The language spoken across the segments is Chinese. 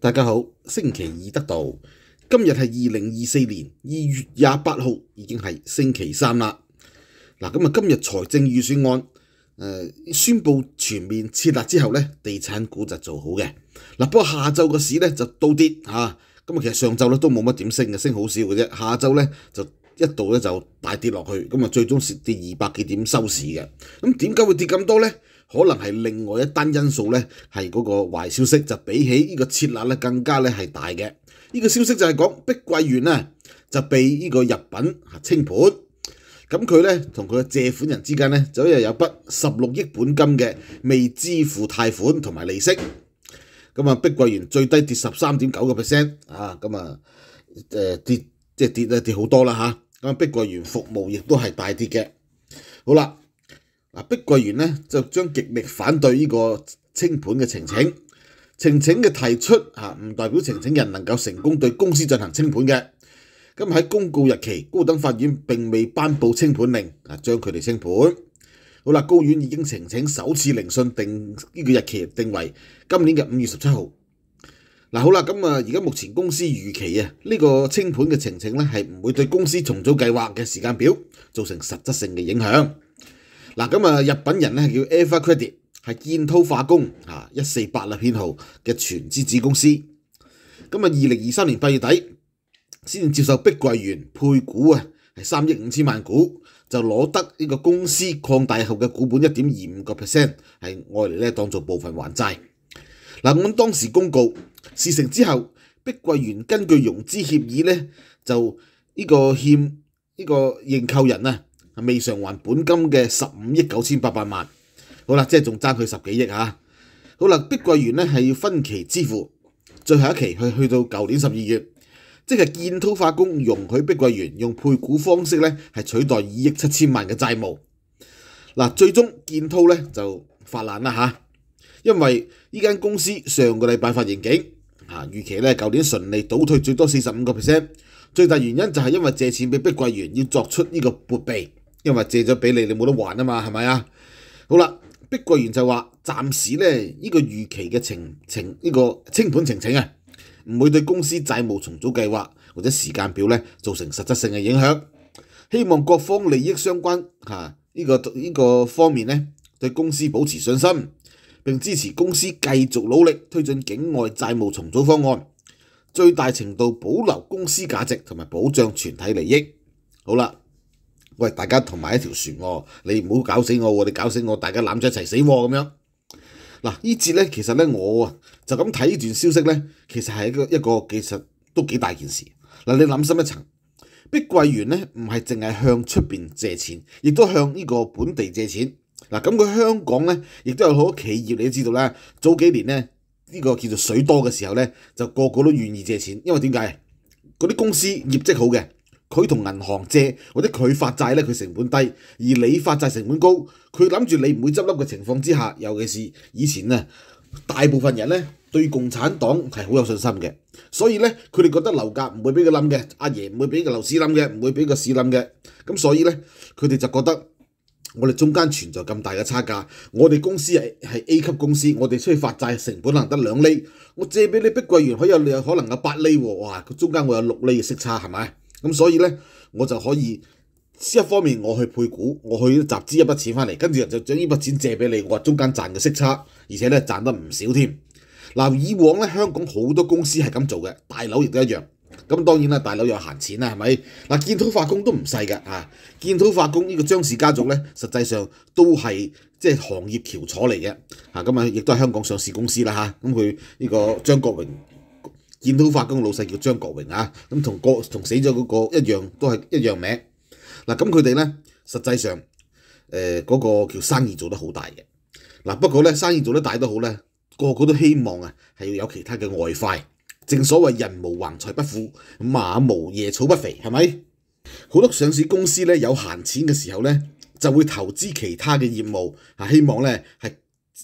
大家好，星期二得到，今日系二零二四年二月廿八号，已经系星期三啦。嗱，咁啊，今日财政预算案诶宣布全面设立之后咧，地产股就做好嘅。嗱，不过下昼个市咧就倒跌吓，咁啊，其实上昼咧都冇乜点升嘅，升好少嘅啫。下昼咧就。一度咧就大跌落去，咁啊最終蝕跌二百幾點收市嘅。咁點解會跌咁多咧？可能係另外一單因素咧，係嗰個壞消息就比起呢個設立咧更加咧係大嘅。呢個消息就係講碧桂園啊就被呢個日品清盤，咁佢咧同佢嘅借款人之間咧，就又有筆十六億本金嘅未支付貸款同埋利息。咁啊，碧桂園最低跌十三點九個 percent 啊，咁啊誒跌即係跌啊跌好多啦嚇！咁碧桂园服务亦都系大跌嘅，好啦，嗱碧桂园咧就将极力反对呢个清盘嘅情程，程程嘅提出啊唔代表程程人能够成功对公司进行清盘嘅，咁喺公告日期高等法院并未颁布清盘令啊将佢哋清盘，好啦，高院已经呈请首次聆讯定呢个日期定为今年嘅五月十七号。嗱好啦，咁啊，而家目前公司預期啊，呢個清盤嘅情情咧，係唔會對公司重組計劃嘅時間表造成實質性嘅影響。嗱，咁啊，日本人咧係叫 a e r Credit，係建滔化工嚇一四八啊編號嘅全資子公司。咁啊，二零二三年八月底先接受碧桂園配股啊，係三億五千萬股，就攞得呢個公司擴大後嘅股本一點二五個 percent，係外嚟咧當做部分還債。嗱，我當時公告事成之後，碧桂園根據融資協議咧，就呢個欠呢個認購人啊未償還本金嘅十五億九千八百萬，好啦，即係仲爭佢十幾億啊，好啦，碧桂園咧係要分期支付，最後一期去去到舊年十二月，即係建滔化工容許碧桂園用配股方式咧係取代二億七千萬嘅債務，嗱，最終建滔咧就發難啦嚇。因為呢間公司上個禮拜發刑警，啊預期咧舊年順利倒退最多四十五個 percent，最大原因就係因為借錢俾碧桂園要作出呢個撥備，因為借咗俾你，你冇得還啊嘛，係咪啊？好啦，碧桂園就話暫時咧呢個預期嘅情情呢個清盤情情啊，唔會對公司債務重組計劃或者時間表咧造成實質性嘅影響。希望各方利益相關嚇呢個呢個方面咧對公司保持信心。并支持公司继续努力推进境外债务重组方案，最大程度保留公司价值同埋保障全体利益。好啦，喂，大家同埋一条船喎，你唔好搞死我喎，你搞死我，大家揽住一齐死喎，咁样。嗱，呢节咧，其实咧，我就咁睇呢段消息咧，其实系一个一个其实都几大件事。嗱，你谂深一层，碧桂园咧唔系净系向出边借钱，亦都向呢个本地借钱。嗱，咁佢香港咧，亦都有好多企業，你都知道啦。早幾年咧，呢個叫做水多嘅時候咧，就個個都願意借錢，因為點解？嗰啲公司業績好嘅，佢同銀行借或者佢發債咧，佢成本低；而你發債成本高，佢諗住你唔會執笠嘅情況之下，尤其是以前咧，大部分人咧對共產黨係好有信心嘅，所以咧佢哋覺得樓價唔會俾佢冧嘅，阿爺唔會俾個樓市冧嘅，唔會俾個市冧嘅。咁所以咧，佢哋就覺得。我哋中間存在咁大嘅差價，我哋公司係 A 級公司，我哋出去發債成本可能得兩厘，我借俾你碧桂園可以有有可能有八厘喎，哇！中間我有六厘嘅息差係咪？咁所以咧，我就可以一方面我去配股，我去集資一筆錢翻嚟，跟住就將呢筆錢借俾你，我話中間賺嘅息差，而且咧賺得唔少添。嗱，以往咧香港好多公司係咁做嘅，大樓亦都一樣。咁當然啦，大佬又閒錢啦，係咪？嗱，建土化工都唔細嘅啊！建土化工呢個張氏家族咧，實際上都係即係行業翹楚嚟嘅啊！咁啊，亦都係香港上市公司啦嚇。咁佢呢個張國榮建滔化工老細叫張國榮啊，咁同哥同死咗嗰個一樣，都係一樣名。嗱，咁佢哋咧，實際上誒嗰個叫生意做得好大嘅。嗱，不過咧，生意做得大都好咧，個個都希望啊，係要有其他嘅外快。正所謂人無橫財不富，馬無野草不肥，係咪？好多上市公司咧有閒錢嘅時候咧，就會投資其他嘅業務，啊，希望咧係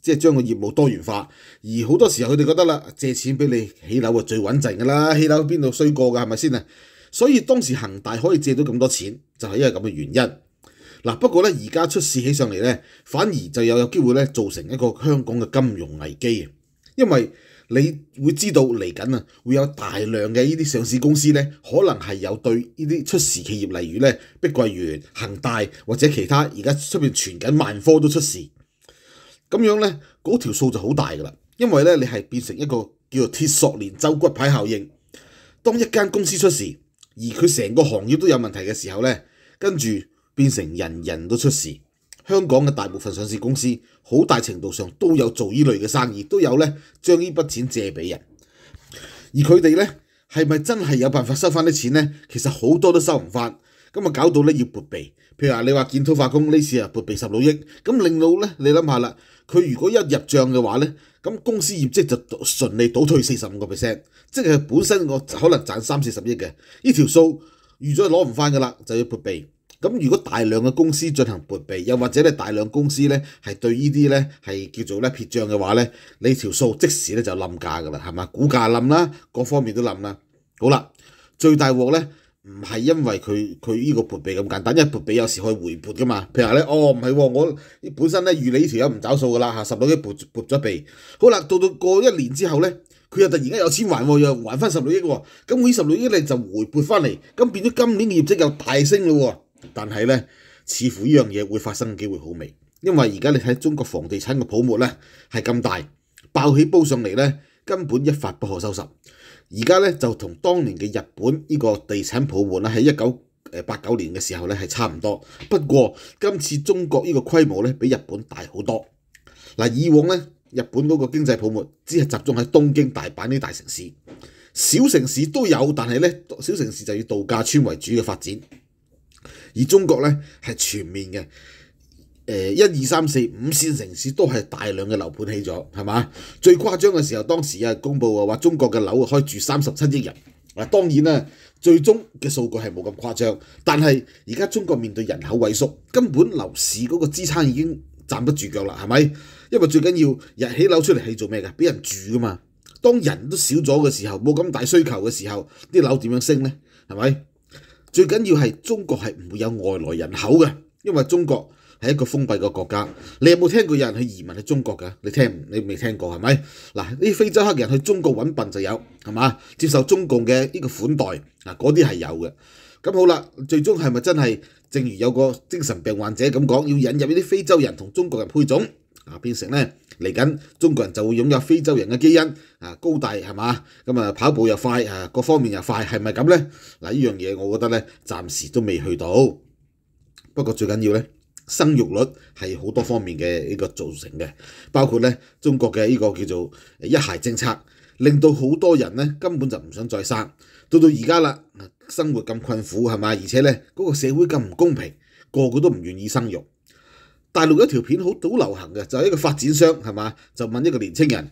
即係將個業務多元化。而好多時候佢哋覺得啦，借錢俾你起樓啊最穩陣㗎啦，起樓邊度衰過㗎係咪先啊？所以當時恒大可以借到咁多錢，就係因為咁嘅原因。嗱，不過咧而家出事起上嚟咧，反而就有有機會咧造成一個香港嘅金融危機啊，因為你會知道嚟緊啊，會有大量嘅呢啲上市公司咧，可能係有對呢啲出事企業，例如咧碧桂園、恒大或者其他，而家出面傳緊萬科都出事，咁樣咧嗰條數就好大噶啦，因為咧你係變成一個叫做鐵索連舟骨牌效應，當一間公司出事，而佢成個行業都有問題嘅時候咧，跟住變成人人都出事。香港嘅大部分上市公司，好大程度上都有做呢類嘅生意，都有咧將呢筆錢借俾人。而佢哋咧係咪真係有辦法收翻啲錢咧？其實好多都收唔翻，咁啊搞到咧要撥備。譬如話你話建滔化工呢次啊撥備十六億，咁令到咧你諗下啦，佢如果一入帳嘅話咧，咁公司業績就順利倒退四十五個 percent，即係本身我可能賺三四十億嘅，呢條數預咗攞唔翻噶啦，就要撥備。咁如果大量嘅公司進行撥備，又或者你大量公司咧係對呢啲咧係叫做咧撇帳嘅話咧，你條數即時咧就冧價噶啦，係嘛？股價冧啦，各方面都冧啦。好啦，最大鑊咧唔係因為佢佢呢個撥備咁簡單，因為撥備有時可以回撥噶嘛。譬如話咧，哦唔係喎，我本身咧預你呢條友唔找數噶啦嚇，十六億撥撥咗備。好啦，到到過一年之後咧，佢又突然間有錢還喎，又還翻十六億喎。咁佢十六億咧就回撥翻嚟，咁變咗今年嘅業績又大升咯喎。但係咧，似乎呢樣嘢會發生嘅機會好微，因為而家你睇中國房地產嘅泡沫咧係咁大，爆起煲上嚟咧根本一發不可收拾。而家咧就同當年嘅日本呢個地產泡沫咧喺一九八九年嘅時候咧係差唔多，不過今次中國呢個規模咧比日本大好多。嗱，以往咧日本嗰個經濟泡沫只係集中喺東京、大阪啲大城市，小城市都有，但係咧小城市就要度假村為主嘅發展。而中國咧係全面嘅，一二三四五線城市都係大量嘅樓盤起咗，係嘛？最誇張嘅時候，當時啊公佈啊話中國嘅樓可以住三十七億人。嗱當然啦，最終嘅數據係冇咁誇張，但係而家中國面對人口萎縮，根本樓市嗰個支撐已經站不住腳啦，係咪？因為最緊要日起樓出嚟係做咩㗎？俾人住噶嘛。當人都少咗嘅時候，冇咁大需求嘅時候，啲樓點樣升咧？係咪？最緊要係中國係唔會有外來人口嘅，因為中國係一個封閉嘅國家。你有冇聽過有人去移民去中國㗎？你聽你未聽過係咪？嗱，啲非洲黑人去中國揾笨就有係嘛，接受中共嘅呢個款待啊，嗰啲係有嘅。咁好啦，最終係咪真係正如有個精神病患者咁講，要引入呢啲非洲人同中國人配種？啊，變成咧嚟緊，中國人就會擁有非洲人嘅基因，啊高大係嘛，咁啊跑步又快，啊各方面又快，係咪咁咧？嗱呢樣嘢，我覺得咧，暫時都未去到。不過最緊要咧，生育率係好多方面嘅呢個造成嘅，包括咧中國嘅呢個叫做一孩政策，令到好多人咧根本就唔想再生。到到而家啦，生活咁困苦係嘛，而且咧嗰個社會咁唔公平，個個都唔願意生育。大陸一條片好好流行嘅，就係一個發展商係嘛，就問一個年青人：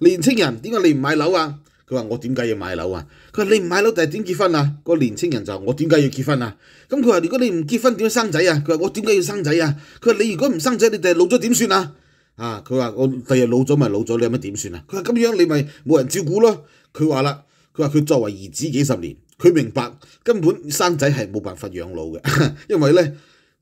年青人點解你唔買樓啊？佢話我點解要買樓啊？佢話你唔買樓，第日點結婚啊？個年青人就我點解要結婚啊？咁佢話如果你唔結婚，點生仔啊？佢話我點解要生仔啊？佢話你如果唔生仔，你第日老咗點算啊？啊！佢話我第日老咗咪老咗，你有乜點算啊？佢話咁樣你咪冇人照顧咯。佢話啦，佢話佢作為兒子幾十年，佢明白根本生仔係冇辦法養老嘅，因為咧。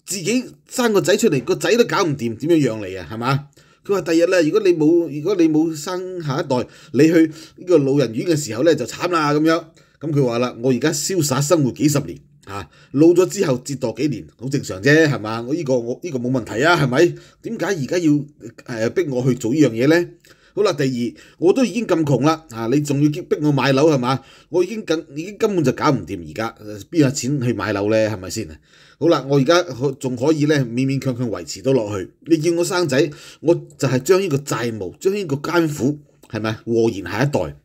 自己生個仔出嚟，個仔都搞唔掂，點樣養你啊？係嘛？佢話第二咧，如果你冇如果你冇生下一代，你去呢個老人院嘅時候咧就慘啦咁樣。咁佢話啦，我而家瀟灑生活幾十年，嚇老咗之後折墮幾年，好正常啫，係嘛？我呢個我依個冇問題啊，係咪？點解而家要誒逼我去做呢樣嘢咧？好啦，第二我都已經咁窮啦，啊你仲要逼我買樓係嘛？我已經緊已經根本就搞唔掂而家，邊有錢去買樓咧？係咪先啊？好啦，我而家仲可以咧，勉勉強強維持到落去。你叫我生仔，我就係將呢個債務、將呢個艱苦，係咪啊？和然下一代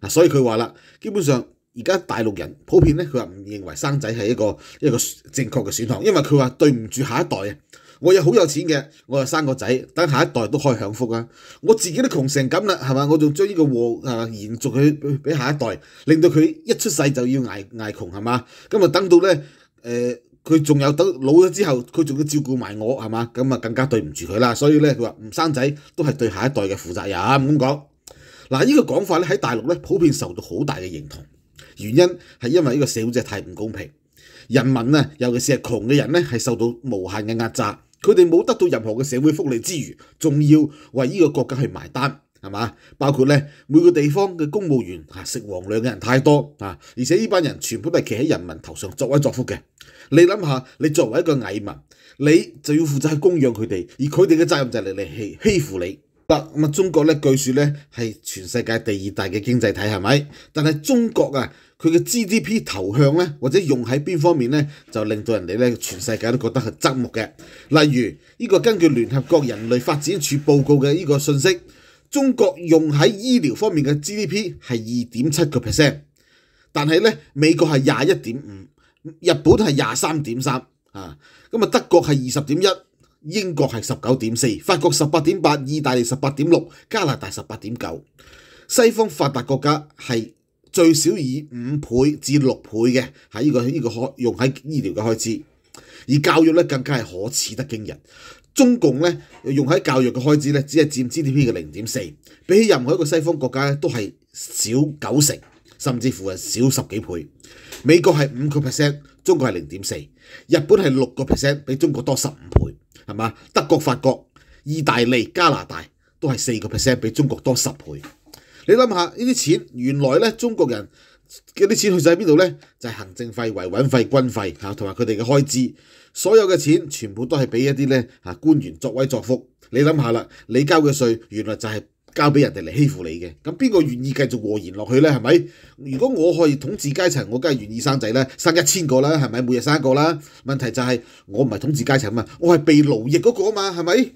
啊，所以佢話啦，基本上而家大陸人普遍咧，佢話唔認為生仔係一個一個正確嘅選項，因為佢話對唔住下一代啊。我有好有錢嘅，我又生個仔，等下一代都可以享福啊。我自己都窮成咁啦，係嘛？我仲將呢個和啊延續去俾下一代，令到佢一出世就要挨挨窮係嘛？咁啊等到咧誒。佢仲有等老咗之後，佢仲要照顧埋我係嘛？咁啊更加對唔住佢啦。所以咧，佢話唔生仔都係對下一代嘅負責任咁講。嗱呢個講法咧喺大陸咧普遍受到好大嘅認同，原因係因為呢個社會真係太唔公平，人民啊尤其是係窮嘅人咧係受到無限嘅壓榨，佢哋冇得到任何嘅社會福利之餘，仲要為呢個國家去埋單。系嘛？包括咧每個地方嘅公務員啊，食皇糧嘅人太多啊，而且呢班人全部都係企喺人民頭上作威作福嘅。你諗下，你作為一個蚁民，你就要負責去供養佢哋，而佢哋嘅責任就係嚟嚟欺欺負你。嗱咁啊，中國咧據说咧係全世界第二大嘅經濟體，係咪？但係中國啊，佢嘅 GDP 投向咧或者用喺邊方面咧，就令到人哋咧全世界都覺得係侧目嘅。例如呢個根據聯合國人類發展署報告嘅呢個信息。中國用喺醫療方面嘅 GDP 係二點七個 percent，但係咧美國係廿一點五，日本係廿三點三啊，咁啊德國係二十點一，英國係十九點四，法國十八點八，意大利十八點六，加拿大十八點九，西方發達國家係最少以五倍至六倍嘅喺呢個呢個用喺醫療嘅開支，而教育咧更加係可恥得驚人。中共咧用喺教育嘅開支咧，只係佔 GDP 嘅零點四，比起任何一個西方國家咧，都係少九成，甚至乎係少十幾倍。美國係五個 percent，中國係零點四，日本係六個 percent，比中國多十五倍，係嘛？德國、法國、意大利、加拿大都係四個 percent，比中國多十倍。你諗下呢啲錢，原來咧中國人。嗰啲錢去曬邊度咧？就係行政費、維穩費、軍費嚇，同埋佢哋嘅開支。所有嘅錢全部都係俾一啲咧官員作威作福。你諗下啦，你交嘅税原來就係交俾人哋嚟欺負你嘅。咁邊個願意繼續和言落去咧？係咪？如果我可以統治階層，我梗係願意生仔啦，生一千個啦，係咪？每日生一個啦。問題就係我唔係統治階層啊嘛，我係被奴役嗰個啊嘛，係咪？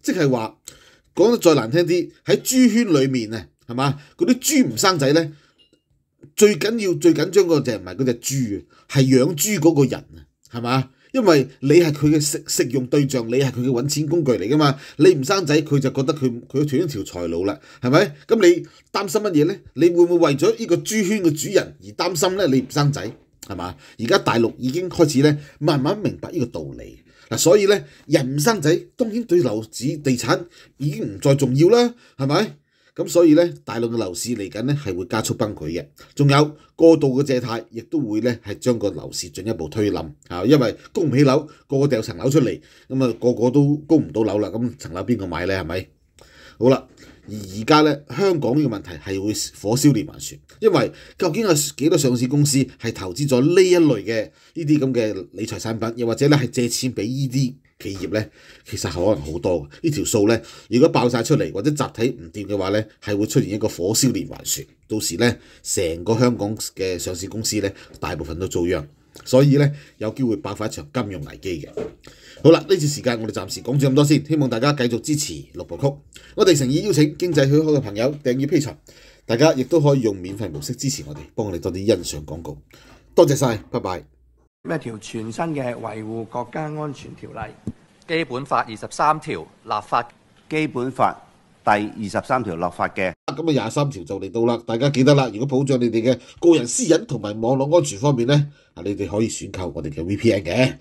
即係話講得再難聽啲，喺豬圈裏面啊，係嘛？嗰啲豬唔生仔咧。最緊要最緊張個就係唔係嗰只豬啊，係養豬嗰個人啊，係嘛？因為你係佢嘅食食用對象，你係佢嘅揾錢工具嚟噶嘛。你唔生仔，佢就覺得佢佢斷咗條財路啦，係咪？咁你擔心乜嘢咧？你會唔會為咗呢個豬圈嘅主人而擔心咧？你唔生仔係嘛？而家大陸已經開始咧，慢慢明白呢個道理嗱，所以咧，人唔生仔，當然對樓市、地產已經唔再重要啦，係咪？咁所以咧，大陸嘅樓市嚟緊咧係會加速崩潰嘅，仲有過度嘅借貸，亦都會咧係將個樓市進一步推冧因為供唔起樓，個個掉層樓出嚟，咁啊個個都供唔到樓啦，咁層樓邊個買咧？係咪？好啦。而而家咧，香港呢個問題係會火燒連環船，因為究竟有幾多上市公司係投資咗呢一類嘅呢啲咁嘅理財產品，又或者咧係借錢俾呢啲企業咧，其實可能好多。呢條數咧，如果爆曬出嚟或者集體唔掂嘅話咧，係會出現一個火燒連環船，到時咧成個香港嘅上市公司咧，大部分都遭殃。所以咧，有機會爆發一場金融危機嘅。好啦，呢次時間我哋暫時講住咁多先，希望大家繼續支持六部曲。我哋誠意邀請經濟許可嘅朋友訂義批存，大家亦都可以用免費模式支持我哋，幫我哋多啲欣賞廣告。多謝曬，拜拜。咩條全新嘅維護國家安全條例基本法二十三條立法基本法。第二十三条立法嘅，咁啊廿三条就嚟到啦，大家记得啦，如果保障你哋嘅个人私隐同埋网络安全方面咧，啊，你哋可以选购我哋嘅 VPN 嘅。